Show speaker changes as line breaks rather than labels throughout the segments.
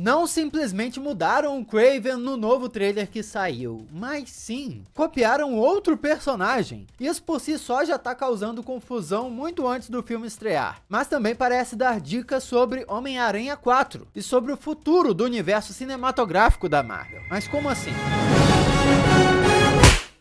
Não simplesmente mudaram o Craven no novo trailer que saiu, mas sim copiaram outro personagem. Isso por si só já tá causando confusão muito antes do filme estrear, mas também parece dar dicas sobre Homem-Aranha 4 e sobre o futuro do universo cinematográfico da Marvel. Mas como assim?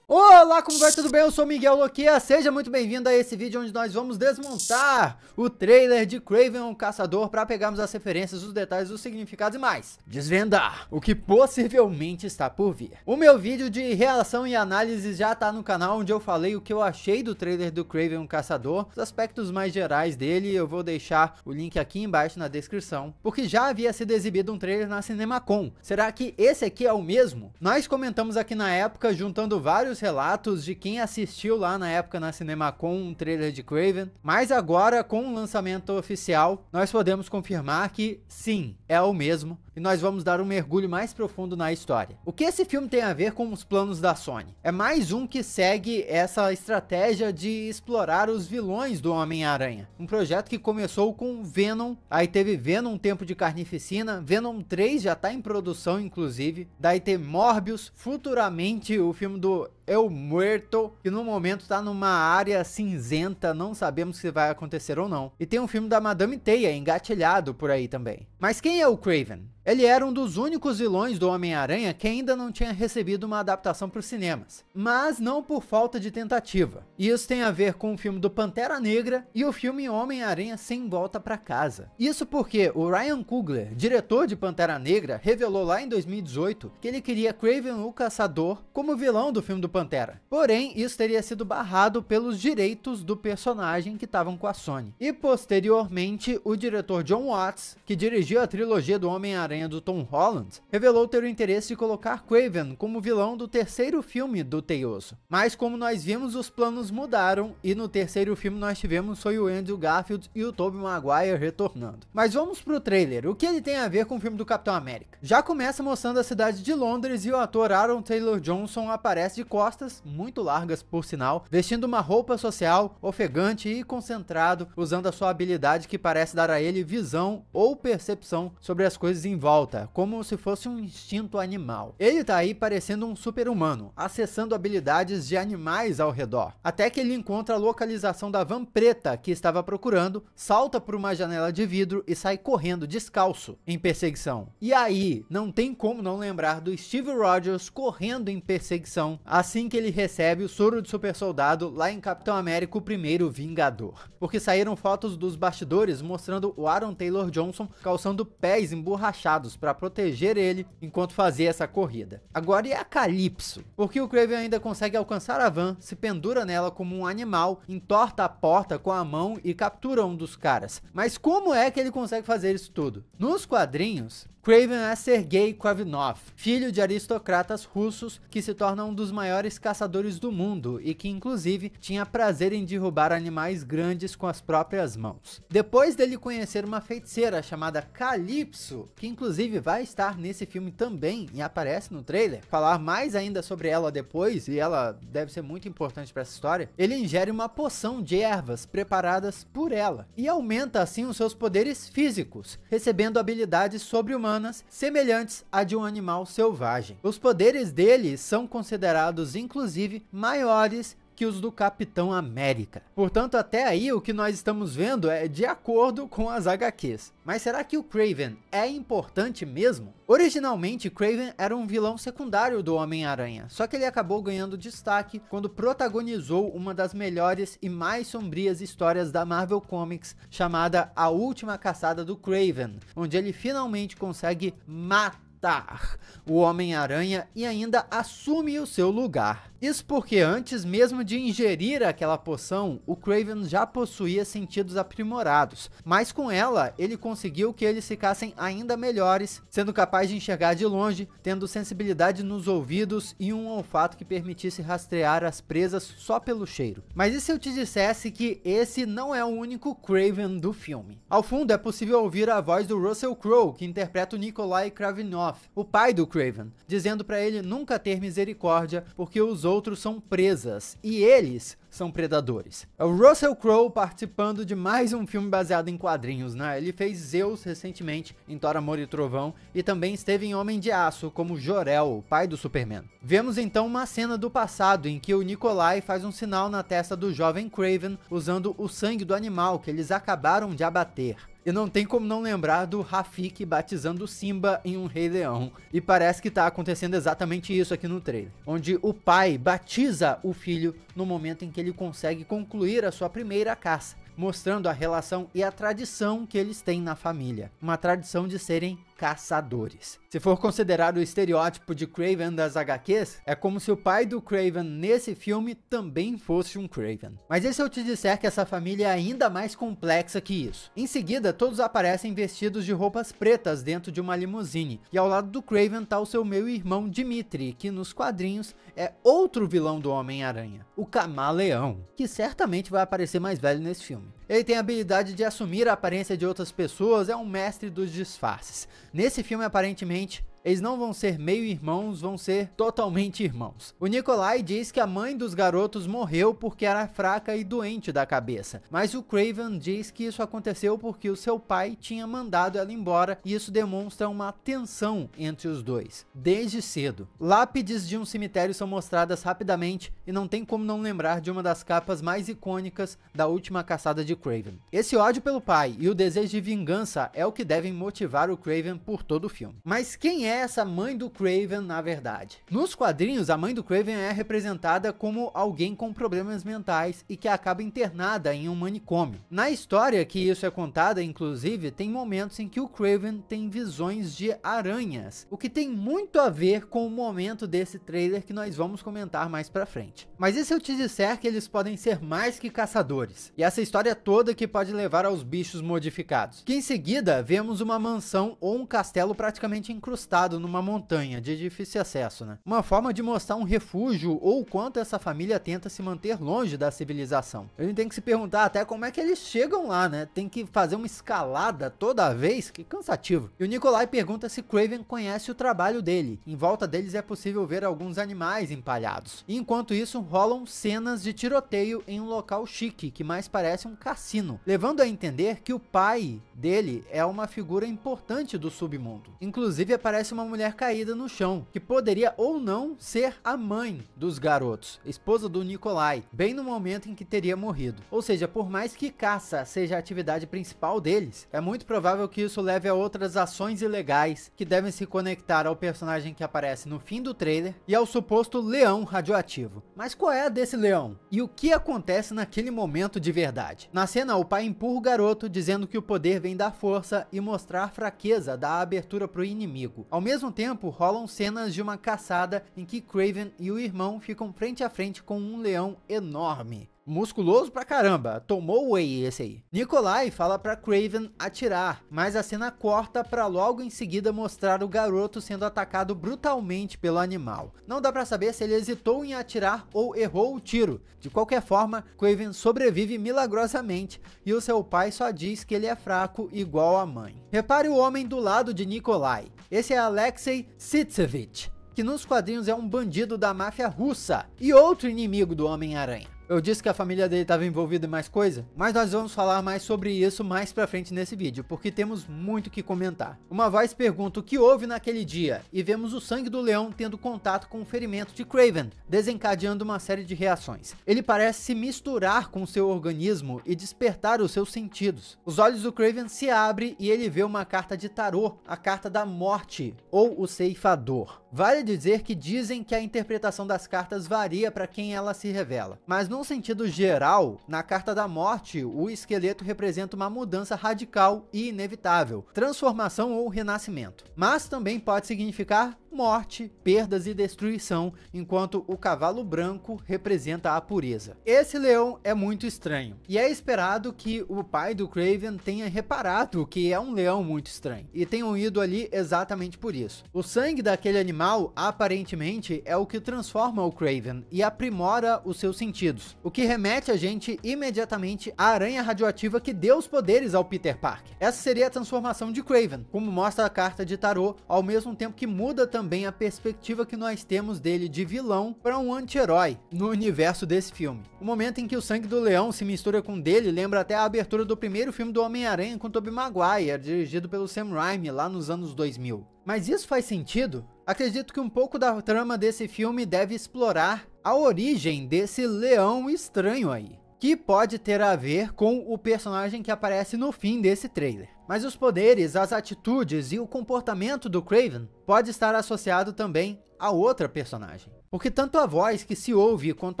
Olá, como vai? Tudo bem? Eu sou Miguel Loquia. Seja muito bem-vindo a esse vídeo onde nós vamos desmontar o trailer de Craven o Caçador para pegarmos as referências, os detalhes, os significados e mais. Desvendar o que possivelmente está por vir. O meu vídeo de reação e análise já está no canal onde eu falei o que eu achei do trailer do Craven o Caçador, os aspectos mais gerais dele. Eu vou deixar o link aqui embaixo na descrição, porque já havia sido exibido um trailer na CinemaCon. Será que esse aqui é o mesmo? Nós comentamos aqui na época juntando vários relatos de quem assistiu lá na época na Cinemacon um trailer de Craven, mas agora com o lançamento oficial, nós podemos confirmar que sim, é o mesmo e nós vamos dar um mergulho mais profundo na história. O que esse filme tem a ver com os planos da Sony? É mais um que segue essa estratégia de explorar os vilões do Homem-Aranha. Um projeto que começou com Venom, aí teve Venom Tempo de Carnificina, Venom 3 já tá em produção inclusive, daí tem Morbius, futuramente o filme do El Muerto, que no momento tá numa área cinzenta, não sabemos se vai acontecer ou não. E tem um filme da Madame Teia engatilhado por aí também. Mas quem é o Craven? Ele era um dos únicos vilões do Homem-Aranha que ainda não tinha recebido uma adaptação para os cinemas, mas não por falta de tentativa. Isso tem a ver com o filme do Pantera Negra e o filme Homem-Aranha Sem Volta para Casa. Isso porque o Ryan Coogler, diretor de Pantera Negra, revelou lá em 2018 que ele queria Craven o Caçador como vilão do filme do Pantera. Porém, isso teria sido barrado pelos direitos do personagem que estavam com a Sony. E posteriormente, o diretor John Watts, que dirigiu a trilogia do Homem-Aranha Homem-Aranha do Tom Holland, revelou ter o interesse de colocar Craven como vilão do terceiro filme do Teioso. Mas como nós vimos, os planos mudaram e no terceiro filme nós tivemos foi o Andrew Garfield e o Tobey Maguire retornando. Mas vamos pro trailer, o que ele tem a ver com o filme do Capitão América? Já começa mostrando a cidade de Londres e o ator Aaron Taylor Johnson aparece de costas, muito largas por sinal, vestindo uma roupa social, ofegante e concentrado, usando a sua habilidade que parece dar a ele visão ou percepção sobre as coisas em volta, como se fosse um instinto animal. Ele tá aí parecendo um super-humano, acessando habilidades de animais ao redor. Até que ele encontra a localização da van preta que estava procurando, salta por uma janela de vidro e sai correndo descalço em perseguição. E aí, não tem como não lembrar do Steve Rogers correndo em perseguição assim que ele recebe o soro de super soldado lá em Capitão América o primeiro Vingador. Porque saíram fotos dos bastidores mostrando o Aaron Taylor Johnson calçando pés emborrachados preparados para proteger ele enquanto fazia essa corrida. Agora e a Calypso? Porque o Craven ainda consegue alcançar a van, se pendura nela como um animal, entorta a porta com a mão e captura um dos caras. Mas como é que ele consegue fazer isso tudo? Nos quadrinhos, Craven é Sergei Kravinov, filho de aristocratas russos que se torna um dos maiores caçadores do mundo e que inclusive tinha prazer em derrubar animais grandes com as próprias mãos. Depois dele conhecer uma feiticeira chamada Calypso, que inclusive vai estar nesse filme também e aparece no trailer, falar mais ainda sobre ela depois e ela deve ser muito importante para essa história, ele ingere uma poção de ervas preparadas por ela e aumenta assim os seus poderes físicos, recebendo habilidades sobre-humanas humanas semelhantes a de um animal selvagem. Os poderes dele são considerados inclusive maiores que os do Capitão América. Portanto, até aí o que nós estamos vendo é de acordo com as HQs. Mas será que o Craven é importante mesmo? Originalmente, Craven era um vilão secundário do Homem-Aranha, só que ele acabou ganhando destaque quando protagonizou uma das melhores e mais sombrias histórias da Marvel Comics, chamada A Última Caçada do Craven, onde ele finalmente consegue matar o Homem-Aranha e ainda assume o seu lugar. Isso porque antes mesmo de ingerir aquela poção, o Craven já possuía sentidos aprimorados, mas com ela ele conseguiu que eles ficassem ainda melhores, sendo capaz de enxergar de longe, tendo sensibilidade nos ouvidos e um olfato que permitisse rastrear as presas só pelo cheiro. Mas e se eu te dissesse que esse não é o único Craven do filme? Ao fundo é possível ouvir a voz do Russell Crowe, que interpreta o Nikolai Kravinoff, o pai do Craven, dizendo para ele nunca ter misericórdia porque usou outros são presas e eles são predadores. É o Russell Crowe participando de mais um filme baseado em quadrinhos, né? Ele fez Zeus recentemente em Thor, Amor e Trovão e também esteve em Homem de Aço como Jor-El, o pai do Superman. Vemos então uma cena do passado em que o Nikolai faz um sinal na testa do jovem Craven usando o sangue do animal que eles acabaram de abater. E não tem como não lembrar do Rafik batizando Simba em um Rei Leão. E parece que tá acontecendo exatamente isso aqui no trailer. Onde o pai batiza o filho no momento em que ele consegue concluir a sua primeira caça, mostrando a relação e a tradição que eles têm na família, uma tradição de serem caçadores. Se for considerado o estereótipo de Craven das HQs, é como se o pai do Craven nesse filme também fosse um Craven. Mas e se eu te disser que essa família é ainda mais complexa que isso? Em seguida, todos aparecem vestidos de roupas pretas dentro de uma limusine, e ao lado do Craven está o seu meio-irmão Dimitri, que nos quadrinhos é outro vilão do Homem-Aranha, o Camaleão, que certamente vai aparecer mais velho nesse filme. Ele tem a habilidade de assumir a aparência de outras pessoas, é um mestre dos disfarces. Nesse filme, aparentemente, eles não vão ser meio irmãos, vão ser totalmente irmãos. O Nikolai diz que a mãe dos garotos morreu porque era fraca e doente da cabeça, mas o Craven diz que isso aconteceu porque o seu pai tinha mandado ela embora e isso demonstra uma tensão entre os dois, desde cedo. Lápides de um cemitério são mostradas rapidamente e não tem como não lembrar de uma das capas mais icônicas da última caçada de Craven. Esse ódio pelo pai e o desejo de vingança é o que devem motivar o Craven por todo o filme. Mas quem é essa mãe do Craven na verdade? Nos quadrinhos, a mãe do Craven é representada como alguém com problemas mentais e que acaba internada em um manicômio. Na história que isso é contada, inclusive, tem momentos em que o Craven tem visões de aranhas, o que tem muito a ver com o momento desse trailer que nós vamos comentar mais pra frente. Mas e se eu te disser que eles podem ser mais que caçadores? E essa história toda que pode levar aos bichos modificados. Que em seguida vemos uma mansão ou um castelo praticamente incrustado numa montanha de difícil acesso, né? Uma forma de mostrar um refúgio ou quanto essa família tenta se manter longe da civilização. A gente tem que se perguntar até como é que eles chegam lá, né? Tem que fazer uma escalada toda vez, que cansativo. E o Nikolai pergunta se Craven conhece o trabalho dele. Em volta deles é possível ver alguns animais empalhados. E enquanto isso, rolam cenas de tiroteio em um local chique, que mais parece um cassino, levando a entender que o pai dele é uma figura importante do submundo. Inclusive aparece uma mulher caída no chão, que poderia ou não ser a mãe dos garotos, esposa do Nikolai, bem no momento em que teria morrido. Ou seja, por mais que caça seja a atividade principal deles, é muito provável que isso leve a outras ações ilegais que devem se conectar ao personagem que aparece no fim do trailer e ao suposto leão radioativo. Mas qual é a desse leão? E o que acontece naquele momento de verdade? Na cena, o pai empurra o garoto dizendo que o poder vem da força e mostrar fraqueza da abertura para o inimigo, ao mesmo tempo, rolam cenas de uma caçada em que Craven e o irmão ficam frente a frente com um leão enorme. Musculoso pra caramba, tomou whey esse aí. Nikolai fala pra Craven atirar, mas a cena corta pra logo em seguida mostrar o garoto sendo atacado brutalmente pelo animal. Não dá pra saber se ele hesitou em atirar ou errou o tiro. De qualquer forma, Craven sobrevive milagrosamente e o seu pai só diz que ele é fraco igual a mãe. Repare o homem do lado de Nikolai. Esse é Alexei Sitsevich, que nos quadrinhos é um bandido da máfia russa e outro inimigo do Homem-Aranha. Eu disse que a família dele estava envolvida em mais coisa, mas nós vamos falar mais sobre isso mais pra frente nesse vídeo, porque temos muito que comentar. Uma voz pergunta o que houve naquele dia, e vemos o sangue do leão tendo contato com o ferimento de Craven, desencadeando uma série de reações. Ele parece se misturar com seu organismo e despertar os seus sentidos. Os olhos do Craven se abrem e ele vê uma carta de tarô, a carta da morte, ou o ceifador. Vale dizer que dizem que a interpretação das cartas varia para quem ela se revela, mas num sentido geral, na Carta da Morte, o esqueleto representa uma mudança radical e inevitável, transformação ou renascimento. Mas também pode significar morte, perdas e destruição, enquanto o cavalo branco representa a pureza. Esse leão é muito estranho, e é esperado que o pai do Craven tenha reparado que é um leão muito estranho, e tenham ido ali exatamente por isso. O sangue daquele animal, aparentemente, é o que transforma o Craven e aprimora os seus sentidos, o que remete a gente imediatamente à aranha radioativa que deu os poderes ao Peter Parker. Essa seria a transformação de Craven, como mostra a carta de tarô, ao mesmo tempo que muda também também a perspectiva que nós temos dele de vilão para um anti-herói no universo desse filme. O momento em que o sangue do leão se mistura com dele lembra até a abertura do primeiro filme do Homem-Aranha com Tobey Maguire, dirigido pelo Sam Raimi lá nos anos 2000. Mas isso faz sentido? Acredito que um pouco da trama desse filme deve explorar a origem desse leão estranho aí, que pode ter a ver com o personagem que aparece no fim desse trailer. Mas os poderes, as atitudes e o comportamento do Craven pode estar associado também a outra personagem. Porque tanto a voz que se ouve quanto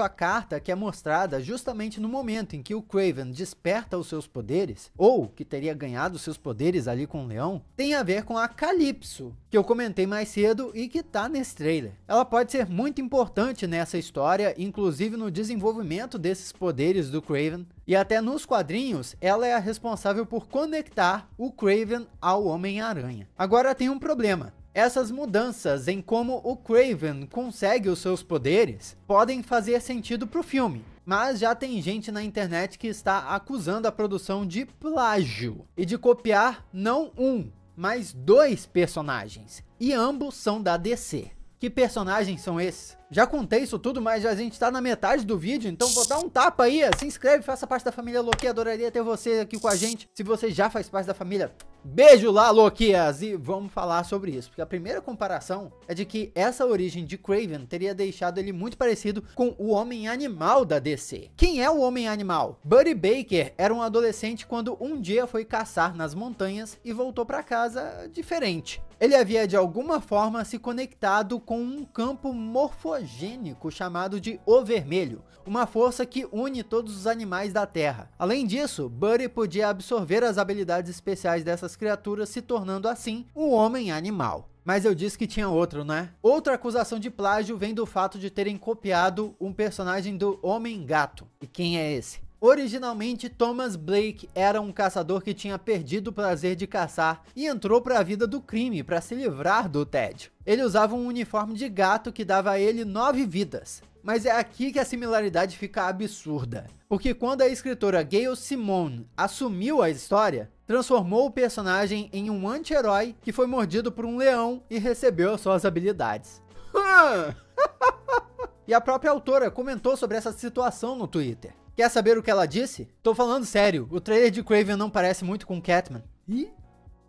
a carta que é mostrada justamente no momento em que o Craven desperta os seus poderes, ou que teria ganhado seus poderes ali com o leão, tem a ver com a Calypso, que eu comentei mais cedo e que tá nesse trailer. Ela pode ser muito importante nessa história, inclusive no desenvolvimento desses poderes do Craven, e até nos quadrinhos, ela é a responsável por conectar o Craven ao Homem-Aranha. Agora tem um problema. Essas mudanças em como o Craven consegue os seus poderes podem fazer sentido pro filme, mas já tem gente na internet que está acusando a produção de plágio e de copiar não um, mas dois personagens, e ambos são da DC. Que personagens são esses? Já contei isso tudo, mas a gente tá na metade do vídeo, então vou dar um tapa aí. Se inscreve, faça parte da família Loki, adoraria ter você aqui com a gente. Se você já faz parte da família, Beijo lá, Loquias! E vamos falar sobre isso, porque a primeira comparação é de que essa origem de Craven teria deixado ele muito parecido com o Homem Animal da DC. Quem é o Homem Animal? Buddy Baker era um adolescente quando um dia foi caçar nas montanhas e voltou para casa diferente. Ele havia de alguma forma se conectado com um campo morfogênico chamado de O Vermelho, uma força que une todos os animais da Terra. Além disso, Buddy podia absorver as habilidades especiais dessas essas criaturas, se tornando assim um homem animal. Mas eu disse que tinha outro, né? Outra acusação de plágio vem do fato de terem copiado um personagem do Homem-Gato. E quem é esse? Originalmente, Thomas Blake era um caçador que tinha perdido o prazer de caçar e entrou para a vida do crime para se livrar do tédio. Ele usava um uniforme de gato que dava a ele nove vidas. Mas é aqui que a similaridade fica absurda, porque quando a escritora Gail Simone assumiu a história, transformou o personagem em um anti-herói que foi mordido por um leão e recebeu suas habilidades. e a própria autora comentou sobre essa situação no Twitter. Quer saber o que ela disse? Tô falando sério, o trailer de Craven não parece muito com Catman. E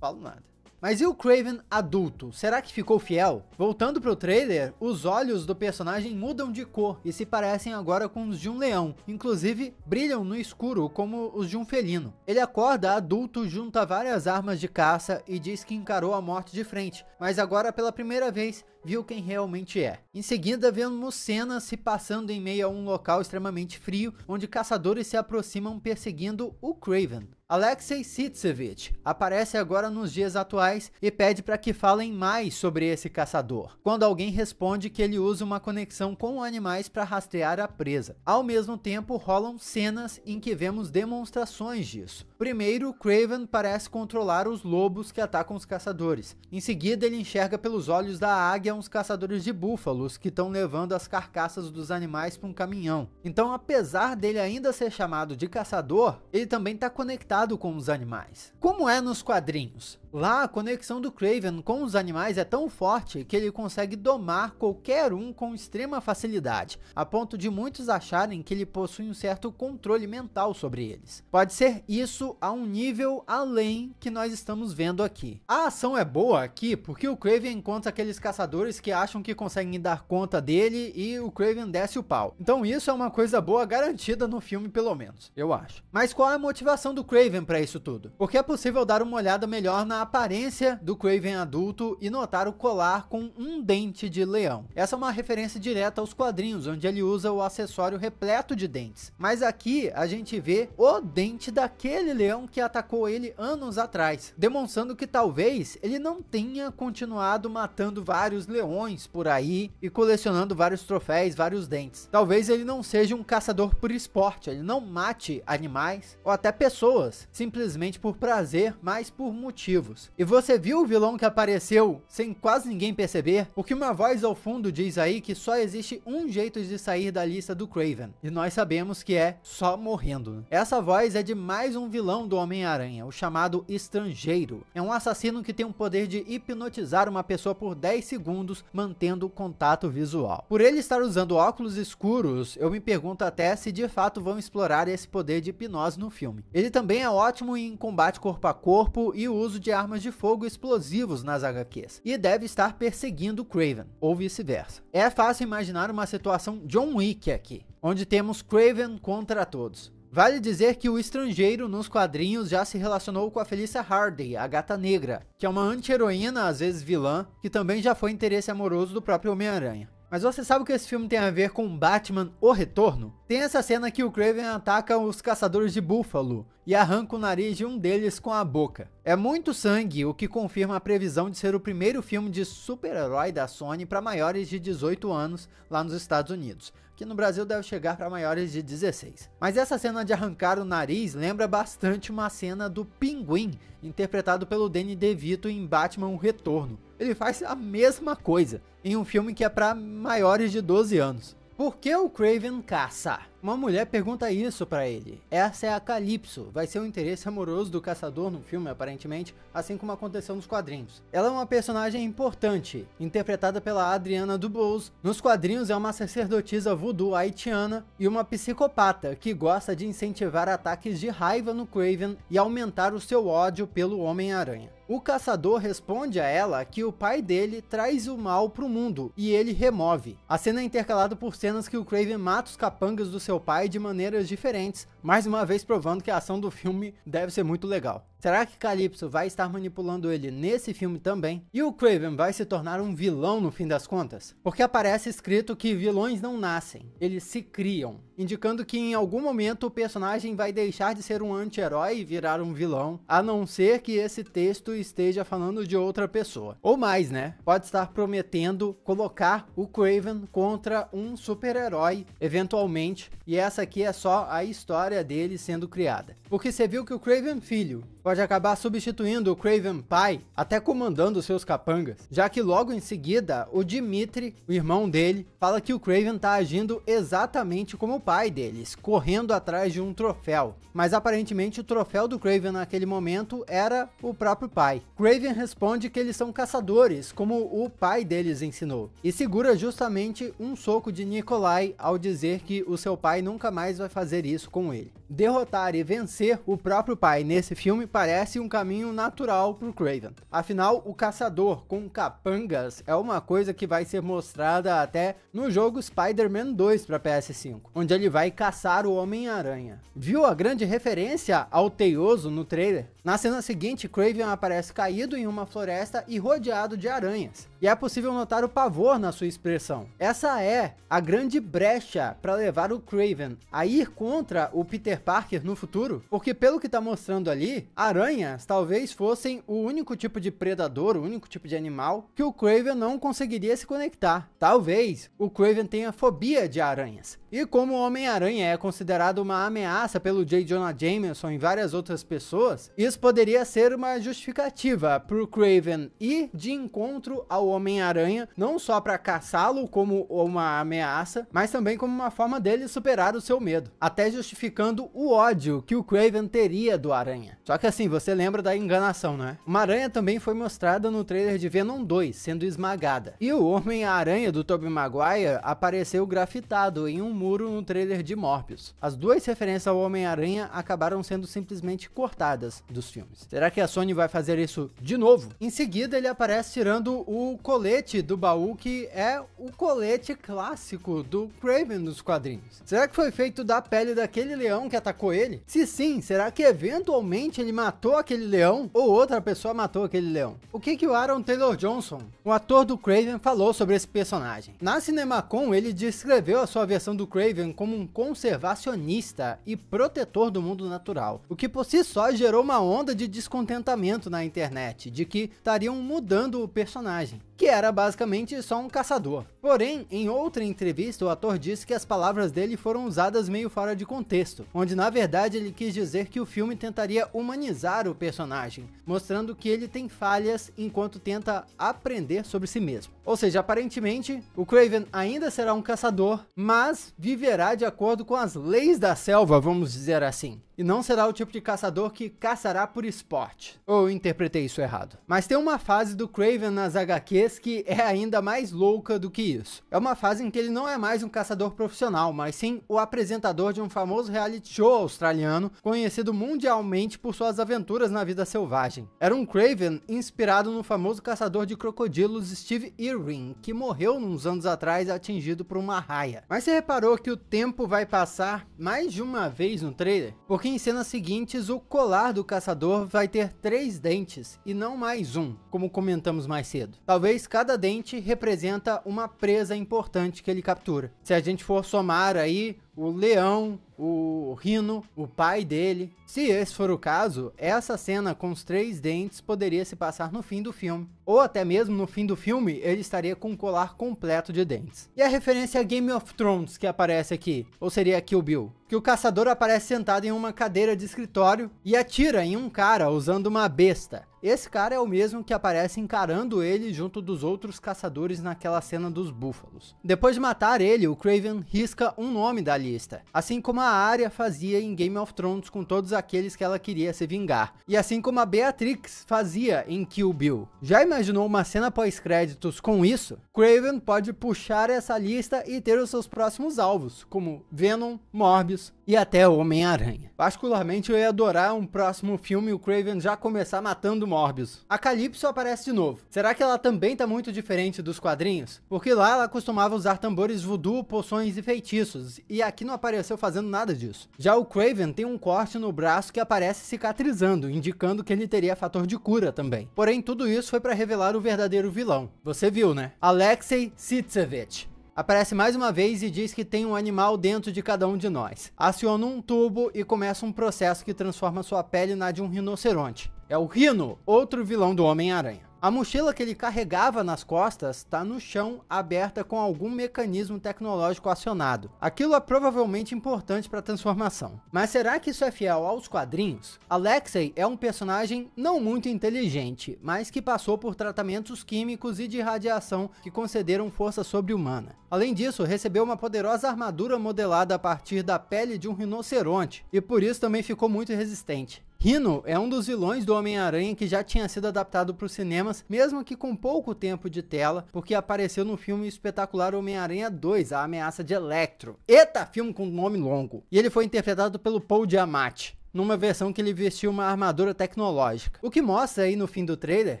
falo nada. Mas e o Craven adulto? Será que ficou fiel? Voltando pro trailer, os olhos do personagem mudam de cor e se parecem agora com os de um leão, inclusive brilham no escuro como os de um felino. Ele acorda adulto, junta várias armas de caça e diz que encarou a morte de frente, mas agora pela primeira vez viu quem realmente é. Em seguida, vemos cenas se passando em meio a um local extremamente frio, onde caçadores se aproximam perseguindo o Craven. Alexei Sitsevich aparece agora nos dias atuais e pede para que falem mais sobre esse caçador, quando alguém responde que ele usa uma conexão com animais para rastrear a presa. Ao mesmo tempo, rolam cenas em que vemos demonstrações disso. Primeiro, Craven parece controlar os lobos que atacam os caçadores. Em seguida, ele enxerga pelos olhos da águia é uns caçadores de búfalos que estão levando as carcaças dos animais para um caminhão. Então, apesar dele ainda ser chamado de caçador, ele também está conectado com os animais. Como é nos quadrinhos? Lá, a conexão do Craven com os animais é tão forte que ele consegue domar qualquer um com extrema facilidade, a ponto de muitos acharem que ele possui um certo controle mental sobre eles. Pode ser isso a um nível além que nós estamos vendo aqui. A ação é boa aqui porque o Craven encontra aqueles caçadores que acham que conseguem dar conta dele e o Craven desce o pau. Então isso é uma coisa boa garantida no filme pelo menos, eu acho. Mas qual é a motivação do Craven para isso tudo? Porque é possível dar uma olhada melhor na aparência do Craven adulto e notar o colar com um dente de leão. Essa é uma referência direta aos quadrinhos, onde ele usa o acessório repleto de dentes. Mas aqui a gente vê o dente daquele leão que atacou ele anos atrás, demonstrando que talvez ele não tenha continuado matando vários leões por aí e colecionando vários troféus, vários dentes. Talvez ele não seja um caçador por esporte, ele não mate animais ou até pessoas, simplesmente por prazer, mas por motivo. E você viu o vilão que apareceu sem quase ninguém perceber? Porque uma voz ao fundo diz aí que só existe um jeito de sair da lista do Craven. E nós sabemos que é só morrendo. Essa voz é de mais um vilão do Homem-Aranha, o chamado Estrangeiro. É um assassino que tem o poder de hipnotizar uma pessoa por 10 segundos, mantendo contato visual. Por ele estar usando óculos escuros, eu me pergunto até se de fato vão explorar esse poder de hipnose no filme. Ele também é ótimo em combate corpo a corpo e o uso de armas de fogo e explosivos nas HQs, e deve estar perseguindo Craven, ou vice-versa. É fácil imaginar uma situação John Wick aqui, onde temos Craven contra todos. Vale dizer que o estrangeiro nos quadrinhos já se relacionou com a Felicia Hardy, a Gata Negra, que é uma anti-heroína, às vezes vilã, que também já foi interesse amoroso do próprio Homem-Aranha. Mas você sabe o que esse filme tem a ver com Batman O Retorno? Tem essa cena que o Craven ataca os caçadores de búfalo e arranca o nariz de um deles com a boca. É muito sangue, o que confirma a previsão de ser o primeiro filme de super-herói da Sony para maiores de 18 anos lá nos Estados Unidos, que no Brasil deve chegar para maiores de 16. Mas essa cena de arrancar o nariz lembra bastante uma cena do Pinguim, interpretado pelo Danny DeVito em Batman O Retorno, ele faz a mesma coisa em um filme que é para maiores de 12 anos. Por que o Craven caça? Uma mulher pergunta isso para ele. Essa é a Calypso, vai ser o interesse amoroso do caçador no filme, aparentemente, assim como aconteceu nos quadrinhos. Ela é uma personagem importante, interpretada pela Adriana Dubois. Nos quadrinhos é uma sacerdotisa voodoo haitiana e uma psicopata que gosta de incentivar ataques de raiva no Craven e aumentar o seu ódio pelo Homem-Aranha. O caçador responde a ela que o pai dele traz o mal pro mundo e ele remove. A cena é intercalada por cenas que o Craven mata os capangas do seu pai de maneiras diferentes, mais uma vez provando que a ação do filme deve ser muito legal. Será que Calypso vai estar manipulando ele nesse filme também? E o Craven vai se tornar um vilão no fim das contas? Porque aparece escrito que vilões não nascem, eles se criam, indicando que em algum momento o personagem vai deixar de ser um anti-herói e virar um vilão, a não ser que esse texto esteja falando de outra pessoa. Ou mais, né? Pode estar prometendo colocar o Craven contra um super-herói eventualmente, e essa aqui é só a história dele sendo criada. Porque você viu que o Craven filho pode acabar substituindo o Craven Pai, até comandando seus capangas, já que logo em seguida o Dimitri, o irmão dele, fala que o Craven está agindo exatamente como o pai deles, correndo atrás de um troféu. Mas aparentemente o troféu do Craven naquele momento era o próprio pai. Craven responde que eles são caçadores, como o pai deles ensinou, e segura justamente um soco de Nikolai ao dizer que o seu pai nunca mais vai fazer isso com ele. Derrotar e vencer o próprio pai nesse filme parece um caminho natural para o Craven. Afinal, o caçador com capangas é uma coisa que vai ser mostrada até no jogo Spider-Man 2 para PS5, onde ele vai caçar o Homem-Aranha. Viu a grande referência ao Teioso no trailer? Na cena seguinte, Craven aparece caído em uma floresta e rodeado de aranhas e é possível notar o pavor na sua expressão. Essa é a grande brecha para levar o Craven a ir contra o Peter Parker no futuro, porque pelo que está mostrando ali, aranhas talvez fossem o único tipo de predador, o único tipo de animal que o Craven não conseguiria se conectar. Talvez o Craven tenha fobia de aranhas. E como o Homem-Aranha é considerado uma ameaça pelo J. Jonah Jameson e várias outras pessoas, isso poderia ser uma justificativa para o Craven ir de encontro ao Homem-Aranha, não só para caçá-lo como uma ameaça, mas também como uma forma dele superar o seu medo, até justificando o ódio que o Craven teria do Aranha. Só que assim, você lembra da enganação, né? Uma aranha também foi mostrada no trailer de Venom 2, sendo esmagada. E o Homem-Aranha do Tobey Maguire apareceu grafitado em um muro no trailer de Morbius. As duas referências ao Homem-Aranha acabaram sendo simplesmente cortadas dos filmes. Será que a Sony vai fazer isso de novo? Em seguida, ele aparece tirando o colete do baú, que é o colete clássico do Craven nos quadrinhos. Será que foi feito da pele daquele leão que atacou ele? Se sim, será que eventualmente ele matou aquele leão ou outra pessoa matou aquele leão? O que que o Aaron Taylor Johnson, o ator do Craven, falou sobre esse personagem? Na CinemaCon, ele descreveu a sua versão do Craven como um conservacionista e protetor do mundo natural, o que por si só gerou uma onda de descontentamento na internet de que estariam mudando o personagem, que era basicamente só um caçador. Porém, em outra entrevista, o ator disse que as palavras dele foram usadas meio fora de contexto, onde na verdade ele quis dizer que o filme tentaria humanizar o personagem, mostrando que ele tem falhas enquanto tenta aprender sobre si mesmo. Ou seja, aparentemente, o Craven ainda será um caçador, mas viverá de acordo com as leis da selva, vamos dizer assim e não será o tipo de caçador que caçará por esporte. Ou eu interpretei isso errado. Mas tem uma fase do Craven nas HQs que é ainda mais louca do que isso. É uma fase em que ele não é mais um caçador profissional, mas sim o apresentador de um famoso reality show australiano, conhecido mundialmente por suas aventuras na vida selvagem. Era um Craven inspirado no famoso caçador de crocodilos Steve Irwin, que morreu uns anos atrás atingido por uma raia. Mas você reparou que o tempo vai passar mais de uma vez no trailer? Porque porque em cenas seguintes o colar do caçador vai ter três dentes e não mais um, como comentamos mais cedo. Talvez cada dente representa uma presa importante que ele captura. Se a gente for somar aí o leão, o rino, o pai dele. Se esse for o caso, essa cena com os três dentes poderia se passar no fim do filme. Ou até mesmo no fim do filme, ele estaria com um colar completo de dentes. E a referência a Game of Thrones que aparece aqui, ou seria Kill Bill? Que o caçador aparece sentado em uma cadeira de escritório e atira em um cara usando uma besta. Esse cara é o mesmo que aparece encarando ele junto dos outros caçadores naquela cena dos búfalos. Depois de matar ele, o Craven risca um nome da lista, assim como a Arya fazia em Game of Thrones com todos aqueles que ela queria se vingar, e assim como a Beatrix fazia em Kill Bill. Já imaginou uma cena pós-créditos com isso? Craven pode puxar essa lista e ter os seus próximos alvos, como Venom, Morbius e até Homem-Aranha. Particularmente eu ia adorar um próximo filme o Craven já começar matando Morbius. A Calypso aparece de novo. Será que ela também tá muito diferente dos quadrinhos? Porque lá ela costumava usar tambores voodoo, poções e feitiços, e aqui não apareceu fazendo nada disso. Já o Craven tem um corte no braço que aparece cicatrizando, indicando que ele teria fator de cura também. Porém, tudo isso foi para revelar o verdadeiro vilão. Você viu, né? Alexei Sitsevich aparece mais uma vez e diz que tem um animal dentro de cada um de nós. Aciona um tubo e começa um processo que transforma sua pele na de um rinoceronte. É o Rhino, outro vilão do Homem-Aranha. A mochila que ele carregava nas costas está no chão, aberta com algum mecanismo tecnológico acionado. Aquilo é provavelmente importante para a transformação. Mas será que isso é fiel aos quadrinhos? Alexei é um personagem não muito inteligente, mas que passou por tratamentos químicos e de radiação que concederam força sobre-humana. Além disso, recebeu uma poderosa armadura modelada a partir da pele de um rinoceronte, e por isso também ficou muito resistente. Rino é um dos vilões do Homem-Aranha que já tinha sido adaptado para os cinemas, mesmo que com pouco tempo de tela, porque apareceu no filme espetacular Homem-Aranha 2, A Ameaça de Electro. Eita, filme com nome longo. E ele foi interpretado pelo Paul Giamatti numa versão que ele vestiu uma armadura tecnológica. O que mostra aí no fim do trailer,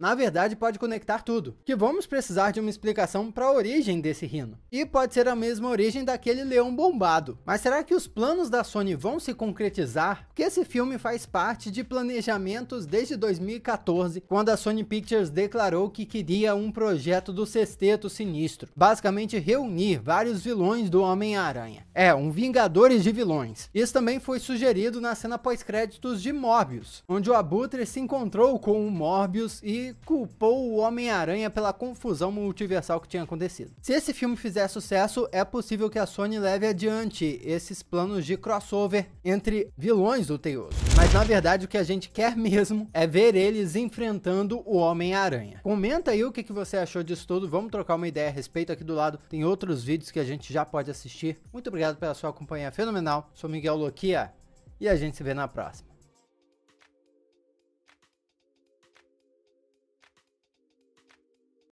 na verdade pode conectar tudo, que vamos precisar de uma explicação para a origem desse rino. E pode ser a mesma origem daquele leão bombado. Mas será que os planos da Sony vão se concretizar? Porque esse filme faz parte de planejamentos desde 2014, quando a Sony Pictures declarou que queria um projeto do Sexteto Sinistro, basicamente reunir vários vilões do Homem-Aranha. É, um Vingadores de vilões. Isso também foi sugerido na cena pós-créditos de Morbius, onde o Abutre se encontrou com o Morbius e culpou o Homem-Aranha pela confusão multiversal que tinha acontecido. Se esse filme fizer sucesso, é possível que a Sony leve adiante esses planos de crossover entre vilões do Teioso. Mas na verdade o que a gente quer mesmo é ver eles enfrentando o Homem-Aranha. Comenta aí o que, que você achou disso tudo, vamos trocar uma ideia a respeito aqui do lado. Tem outros vídeos que a gente já pode assistir. Muito obrigado pela sua companhia fenomenal. Sou Miguel Loquia e a gente se vê na próxima.